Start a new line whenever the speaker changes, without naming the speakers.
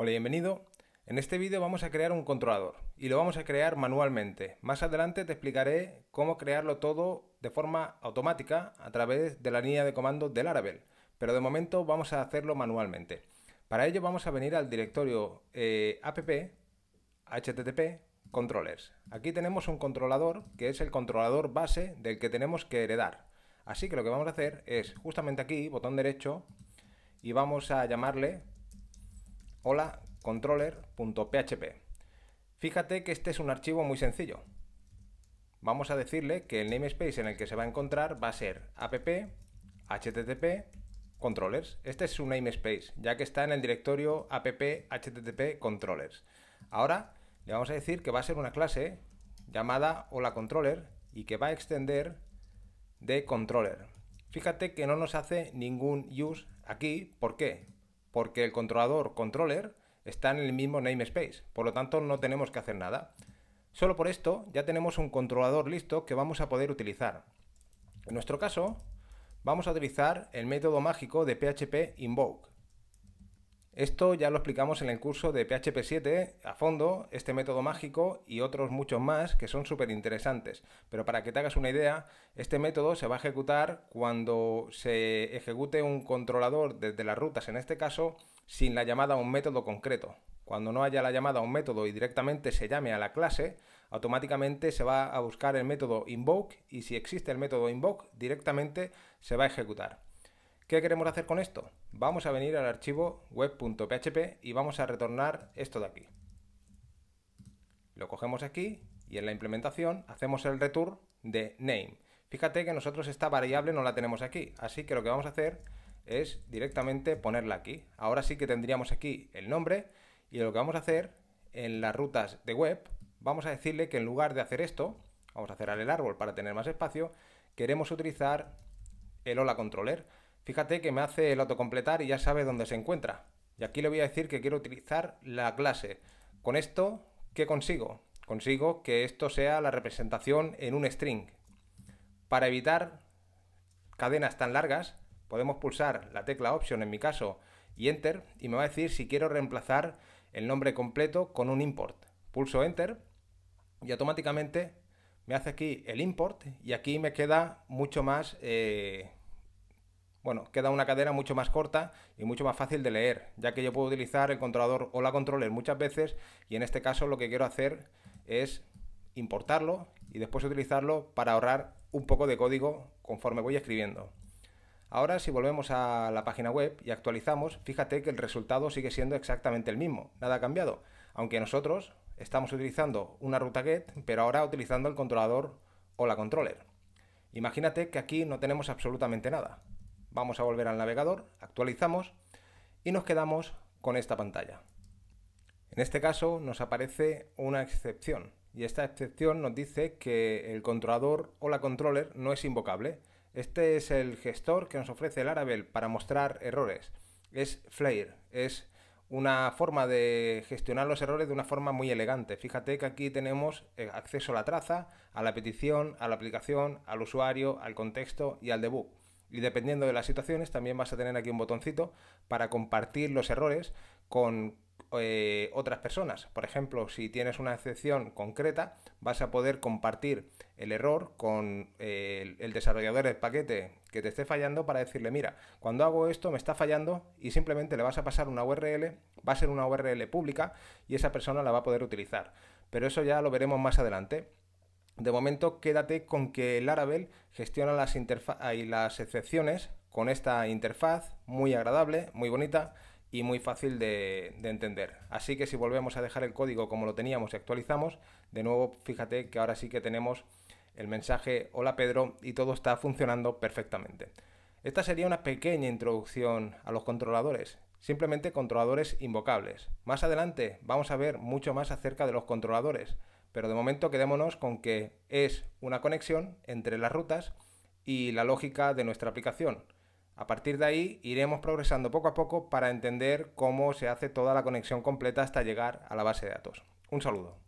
Hola, bienvenido. En este vídeo vamos a crear un controlador y lo vamos a crear manualmente. Más adelante te explicaré cómo crearlo todo de forma automática a través de la línea de comando del Laravel, pero de momento vamos a hacerlo manualmente. Para ello vamos a venir al directorio eh, app http controllers. Aquí tenemos un controlador que es el controlador base del que tenemos que heredar. Así que lo que vamos a hacer es justamente aquí, botón derecho, y vamos a llamarle hola controller.php. Fíjate que este es un archivo muy sencillo. Vamos a decirle que el namespace en el que se va a encontrar va a ser app http controllers. Este es su namespace, ya que está en el directorio app http controllers. Ahora le vamos a decir que va a ser una clase llamada hola controller y que va a extender de controller. Fíjate que no nos hace ningún use aquí. ¿Por qué? porque el controlador controller está en el mismo namespace, por lo tanto no tenemos que hacer nada. Solo por esto ya tenemos un controlador listo que vamos a poder utilizar. En nuestro caso, vamos a utilizar el método mágico de PHP invoke. Esto ya lo explicamos en el curso de PHP 7 a fondo, este método mágico y otros muchos más que son súper interesantes. Pero para que te hagas una idea, este método se va a ejecutar cuando se ejecute un controlador desde las rutas, en este caso, sin la llamada a un método concreto. Cuando no haya la llamada a un método y directamente se llame a la clase, automáticamente se va a buscar el método invoke y si existe el método invoke, directamente se va a ejecutar. ¿Qué queremos hacer con esto? Vamos a venir al archivo web.php y vamos a retornar esto de aquí. Lo cogemos aquí y en la implementación hacemos el return de name. Fíjate que nosotros esta variable no la tenemos aquí, así que lo que vamos a hacer es directamente ponerla aquí. Ahora sí que tendríamos aquí el nombre y lo que vamos a hacer en las rutas de web, vamos a decirle que en lugar de hacer esto, vamos a cerrar el árbol para tener más espacio, queremos utilizar el hola controller. Fíjate que me hace el autocompletar y ya sabe dónde se encuentra. Y aquí le voy a decir que quiero utilizar la clase. Con esto, ¿qué consigo? Consigo que esto sea la representación en un string. Para evitar cadenas tan largas, podemos pulsar la tecla Option en mi caso y Enter y me va a decir si quiero reemplazar el nombre completo con un import. Pulso Enter y automáticamente me hace aquí el import y aquí me queda mucho más eh, bueno, queda una cadena mucho más corta y mucho más fácil de leer, ya que yo puedo utilizar el controlador o la controller muchas veces y en este caso lo que quiero hacer es importarlo y después utilizarlo para ahorrar un poco de código conforme voy escribiendo. Ahora si volvemos a la página web y actualizamos, fíjate que el resultado sigue siendo exactamente el mismo, nada ha cambiado, aunque nosotros estamos utilizando una ruta get, pero ahora utilizando el controlador o la controller. Imagínate que aquí no tenemos absolutamente nada. Vamos a volver al navegador, actualizamos y nos quedamos con esta pantalla. En este caso nos aparece una excepción y esta excepción nos dice que el controlador o la controller no es invocable. Este es el gestor que nos ofrece el Laravel para mostrar errores. Es Flare, es una forma de gestionar los errores de una forma muy elegante. Fíjate que aquí tenemos eh, acceso a la traza, a la petición, a la aplicación, al usuario, al contexto y al debug. Y dependiendo de las situaciones, también vas a tener aquí un botoncito para compartir los errores con eh, otras personas. Por ejemplo, si tienes una excepción concreta, vas a poder compartir el error con eh, el, el desarrollador del paquete que te esté fallando para decirle, mira, cuando hago esto me está fallando y simplemente le vas a pasar una URL, va a ser una URL pública y esa persona la va a poder utilizar. Pero eso ya lo veremos más adelante. De momento, quédate con que Laravel gestiona las, excepciones con esta interfaz muy agradable, muy bonita y muy fácil de, entender. Así que si volvemos a dejar el código como lo teníamos y actualizamos, de nuevo fíjate que ahora sí que tenemos el mensaje hola Pedro y todo está funcionando perfectamente. Esta sería una pequeña introducción a los controladores, simplemente controladores invocables. Más adelante vamos a ver mucho más acerca de los controladores. Pero de momento quedémonos con que es una conexión entre las rutas y la lógica de nuestra aplicación. A partir de ahí iremos progresando poco a poco para entender cómo se hace toda la conexión completa hasta llegar a la base de datos. Un saludo.